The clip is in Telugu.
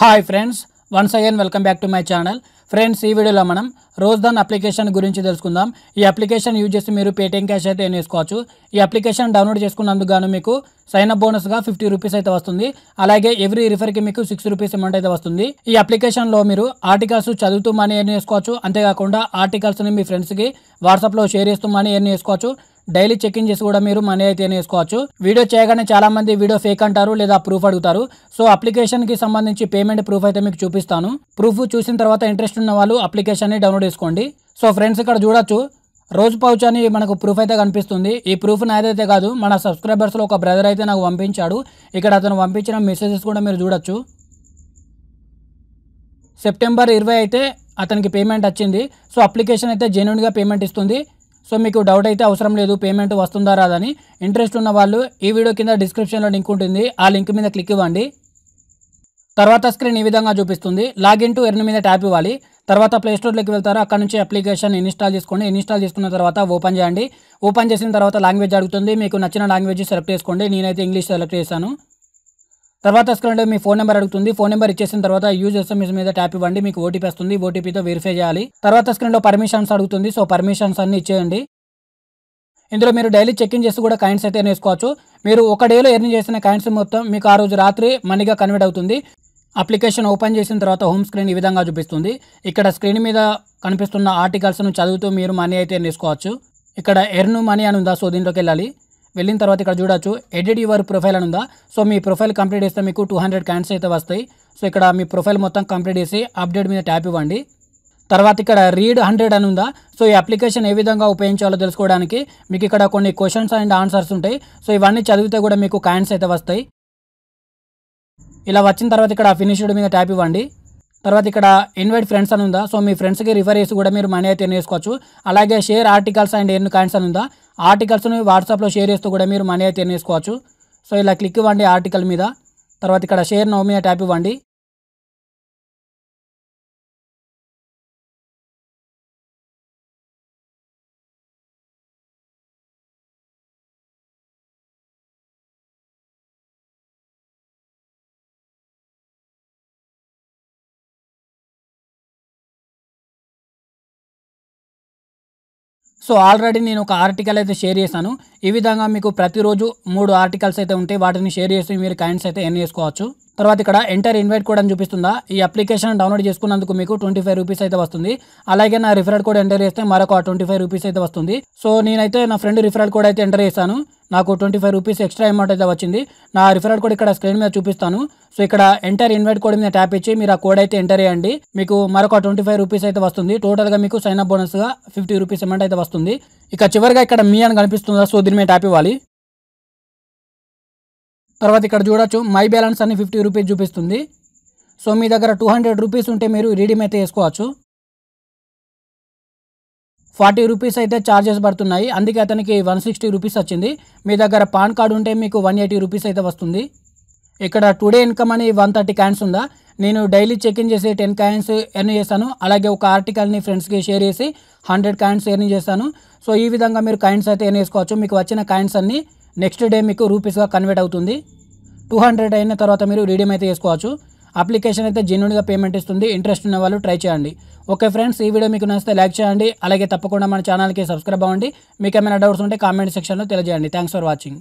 hi friends once again welcome back to my channel friends ఈ వీడియోలో మనం రోజ్దాన్ అప్లికేషన్ గురించి తెలుసుకుందాం ఈ అప్లికేషన్ యూజ్ చేసి మీరు పేటీఎం క్యాష్ అయితే వేసుకోవచ్చు ఈ అప్లికేషన్ డౌన్లోడ్ చేసుకున్నందుకు గాను మీకు సైన్ అప్ బోనస్గా ఫిఫ్టీ రూపీస్ అయితే వస్తుంది అలాగే ఎవ్రీ రిఫర్కి మీకు సిక్స్ రూపీస్ అమౌంట్ అయితే వస్తుంది ఈ అప్లికేషన్లో మీరు ఆర్టికల్స్ చదువుతూ మనీ ఎర్న్ చేసుకోవచ్చు అంతేకాకుండా ఆర్టికల్స్ని మీ ఫ్రెండ్స్కి వాట్సాప్లో షేర్ చేస్తూ మనీ ఎర్న్ చేసుకోవచ్చు డైలీ చెకింగ్ చేసి కూడా మీరు మనీ అయితే వేసుకోవచ్చు వీడియో చేయగానే చాలా మంది వీడియో ఫేక్ అంటారు లేదా ప్రూఫ్ అడుగుతారు సో అప్లికేషన్ కి సంబంధించి పేమెంట్ ప్రూఫ్ అయితే మీకు చూపిస్తాను ప్రూఫ్ చూసిన తర్వాత ఇంట్రెస్ట్ ఉన్న వాళ్ళు ని డౌన్లోడ్ చేసుకోండి సో ఫ్రెండ్స్ ఇక్కడ చూడొచ్చు రోజు పౌచ్ అని మనకు ప్రూఫ్ అయితే కనిపిస్తుంది ఈ ప్రూఫ్ నాదైతే కాదు మన సబ్స్క్రైబర్స్లో ఒక బ్రదర్ అయితే నాకు పంపించాడు ఇక్కడ అతను పంపించిన మెసేజెస్ కూడా మీరు చూడొచ్చు సెప్టెంబర్ ఇరవై అయితే అతనికి పేమెంట్ వచ్చింది సో అప్లికేషన్ అయితే జెన్యున్గా పేమెంట్ ఇస్తుంది సో మీకు డౌట్ అయితే అవసరం లేదు పేమెంట్ వస్తుందా రాదని ఇంట్రెస్ట్ ఉన్న వాళ్ళు ఈ వీడియో కింద డిస్క్రిప్షన్లో లింక్ ఉంటుంది ఆ లింక్ మీద క్లిక్ ఇవ్వండి తర్వాత స్క్రీన్ ఈ విధంగా చూపిస్తుంది లాగిన్ టు ఎర్న్ మీద ట్యాప్ ఇవ్వాలి తర్వాత ప్లేస్టోర్లోకి వెళ్తారు అక్కడ నుంచి అప్లికేషన్ ఇన్స్టాల్ చేసుకోండి ఇన్స్టాల్ చేసుకున్న తర్వాత ఓపెన్ చేయండి ఓపెన్ చేసిన తర్వాత లాంగ్వేజ్ అడుగుతుంది మీకు నచ్చిన లాంగ్వేజ్ సెలెక్ట్ చేసుకోండి నేనైతే ఇంగ్లీష్ సెలెక్ట్ చేశాను తర్వాత స్క్రీన్లో మీ ఫోన్ నెంబర్ అడుగుతుంది ఫోన్ నెంబర్ ఇచ్చేసిన తర్వాత యూజ్ ఎస్ఎంఎస్ మీద ట్యాప్ ఇవ్వండి మీకు ఓటీపీ వస్తుంది ఓటీపీతో వెరిఫై చేయాలి తర్వాత స్క్రీన్లో పర్మిషన్స్ అడుగుతుంది సో పర్మిషన్స్ అన్ని ఇచ్చేయండి ఇందులో మీరు డైలీ చెక్ ఇన్ చేసి కూడా కాయిన్స్ అయితే వేసుకోవచ్చు మీరు ఒక డేలో ఎర్న్ చేసిన కాయిన్స్ మొత్తం మీకు ఆ రోజు రాత్రి మనీగా కన్వర్ట్ అవుతుంది అప్లికేషన్ ఓపెన్ చేసిన తర్వాత హోమ్ స్క్రీన్ ఈ విధంగా చూపిస్తుంది ఇక్కడ స్క్రీన్ మీద కనిపిస్తున్న ఆర్టికల్స్ను చదువుతూ మీరు మనీ అయితే వేసుకోవచ్చు ఇక్కడ ఎర్న్ మనీ అని ఉందా సో దీంట్లోకి వెళ్ళాలి వెళ్ళిన తర్వాత ఇక్కడ చూడొచ్చు ఎడిట్ యువర్ ప్రొఫైల్ అని ఉందా సో మీ ప్రొఫైల్ కంప్లీట్ చేస్తే మీకు టూ హండ్రెడ్ అయితే వస్తాయి సో ఇక్కడ మీ ప్రొఫైల్ మొత్తం కంప్లీట్ చేసి అప్డేట్ మీద ట్యాప్ ఇవ్వండి తర్వాత ఇక్కడ రీడ్ హండ్రెడ్ అని ఉందా సో ఈ అప్లికేషన్ ఏ విధంగా ఉపయోగించాలో తెలుసుకోవడానికి మీకు ఇక్కడ కొన్ని క్వశ్చన్స్ అండ్ ఆన్సర్స్ ఉంటాయి సో ఇవన్నీ చదివితే కూడా మీకు కాయిన్స్ అయితే వస్తాయి ఇలా వచ్చిన తర్వాత ఇక్కడ ఫినిష్డ్ మీద ట్యాప్ ఇవ్వండి తర్వాత ఇక్కడ ఇన్వైట్ ఫ్రెండ్స్ అని ఉందా సో మీ ఫ్రెండ్స్కి రిఫర్ చేసి కూడా మీరు మనీ అయితే ఎర్న్ అలాగే షేర్ ఆర్టికల్స్ అండ్ ఎన్ని కాయిన్స్ అని ఉందా ఆర్టికల్స్ని వాట్సాప్లో షేర్ చేస్తూ కూడా మీరు మనీ అయితే ఎర్న్ చేసుకోవచ్చు సో ఇలా క్లిక్ ఇవ్వండి ఆర్టికల్ మీద తర్వాత ఇక్కడ షేర్ నౌమి ట్యాప్ ఇవ్వండి సో ఆల్రెడీ నేను ఒక ఆర్టికల్ అయితే షేర్ చేశాను ఈ విధంగా మీకు ప్రతిరోజు మూడు ఆర్టికల్స్ అయితే ఉంటాయి వాటిని షేర్ చేసి మీరు కాయిన్స్ అయితే ఎన్ చేసుకోవచ్చు తర్వాత ఇక్కడ ఎంటర్ ఇన్వైట్ కోడ్ అని చూపిస్తుందా ఈ అప్లికేషన్ డౌన్లోడ్ చేసుకున్నందుకు మీకు ట్వంటీ ఫైవ్ రూపీస్ అయితే వస్తుంది అలాగే నా రిఫరల్ కోడ్ ఎంటర్ చేస్తే మరొక ట్వంటీ ఫైవ్ రూపీస్ అయితే వస్తుంది సో నేనైతే నా ఫ్రెండ్ రిఫరల్ కోడ్ అయితే ఎంటర్ చేశాను నాకు twenty five rupees extra amount అయితే వచ్చింది నా రిఫరల్ కోడ్ ఇక్కడ స్క్రీన్ మీద చూపిస్తాను సో ఇక్కడ ఎంటర్ ఇన్వైట్ కోడ్ మీద ట్యాప్ ఇచ్చి మీరు ఆ కోడ్ అయితే ఎంటర్ చేయండి మీకు మరొక ట్వంటీ ఫైవ్ రూపీస్ అయితే వస్తుంది టోటల్గా మీకు సైన్ అప్ బోనస్గా ఫిఫ్టీ రూపీస్ అమౌంట్ అయితే వస్తుంది ఇక చివరిగా ఇక్కడ మీ అని కనిపిస్తుందా సో దీని మీద ట్యాప్ ఇవ్వాలి తర్వాత ఇక్కడ చూడొచ్చు మై బ్యాలెన్స్ అని ఫిఫ్టీ రూపీస్ చూపిస్తుంది సో మీ దగ్గర టూ హండ్రెడ్ రూపీస్ ఉంటే మీరు రీడీమ్ అయితే వేసుకోవచ్చు ఫార్టీ రూపీస్ అయితే ఛార్జెస్ పడుతున్నాయి అందుకే అతనికి వన్ సిక్స్టీ రూపీస్ వచ్చింది మీ దగ్గర పాన్ కార్డ్ ఉంటే మీకు వన్ ఎయిటీ రూపీస్ అయితే వస్తుంది ఇక్కడ టుడే ఇన్కమ్ అని వన్ థర్టీ క్యాన్స్ ఉందా నేను డైలీ చెక్ ఇన్ చేసి టెన్ క్యాన్స్ ఎర్న్ చేశాను అలాగే ఒక ఆర్టికల్ని ఫ్రెండ్స్కి షేర్ చేసి హండ్రెడ్ కాయిన్స్ ఎర్న్ చేశాను సో ఈ విధంగా మీరు కాయిన్స్ అయితే ఎర్న్ చేసుకోవచ్చు మీకు వచ్చిన కాయిన్స్ అన్నీ నెక్స్ట్ డే మీకు రూపీస్గా కన్వర్ట్ అవుతుంది టూ హండ్రెడ్ అయిన తర్వాత మీరు రీడీమ్ అయితే చేసుకోవచ్చు అప్లికేషన్ అయితే జెన్యున్గా పేమెంట్ ఇస్తుంది ఇంట్రెస్ట్ ఉన్న వాళ్ళు ట్రై చేయండి ఓకే ఫ్రెండ్స్ ఈ వీడియో మీకు నచ్చితే లైక్ చేయండి అలాగే తప్పకుండా మన ఛానల్కి సబ్స్క్రైబ్ అవ్వండి మీకు ఏమైనా డౌట్స్ ఉంటే కామెంట్ సెక్షన్లో తెలియజేయండి థ్యాంక్స్ ఫర్ వాచింగ్